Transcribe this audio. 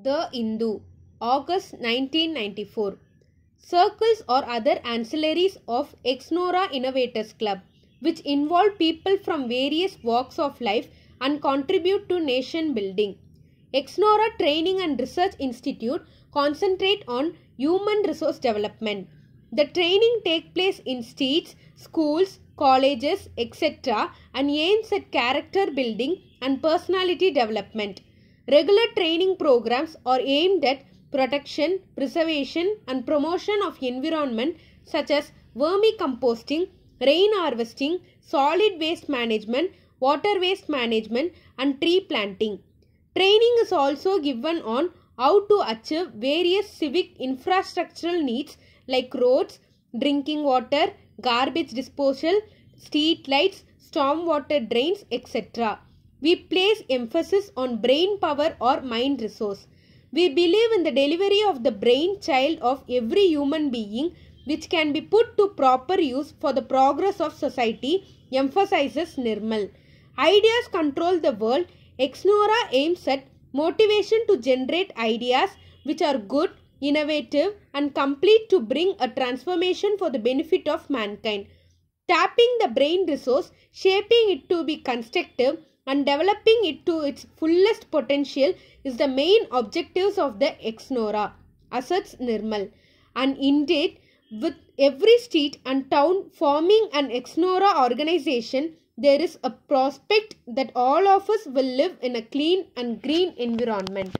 The Hindu, August 1994. Circles or other ancillaries of Exnora Innovators Club, which involve people from various walks of life and contribute to nation building. Exnora Training and Research Institute concentrate on human resource development. The training take place in states, schools, colleges, etc. and aims at character building and personality development. Regular training programs are aimed at protection, preservation and promotion of environment such as vermicomposting, rain harvesting, solid waste management, water waste management and tree planting. Training is also given on how to achieve various civic infrastructural needs like roads, drinking water, garbage disposal, street lights, stormwater drains, etc. We place emphasis on brain power or mind resource. We believe in the delivery of the brain child of every human being which can be put to proper use for the progress of society, emphasizes Nirmal. Ideas control the world. Exnora aims at motivation to generate ideas which are good, innovative and complete to bring a transformation for the benefit of mankind. Tapping the brain resource, shaping it to be constructive and developing it to its fullest potential is the main objectives of the ex-NORA, asserts Nirmal. And indeed, with every street and town forming an ex-NORA organization, there is a prospect that all of us will live in a clean and green environment.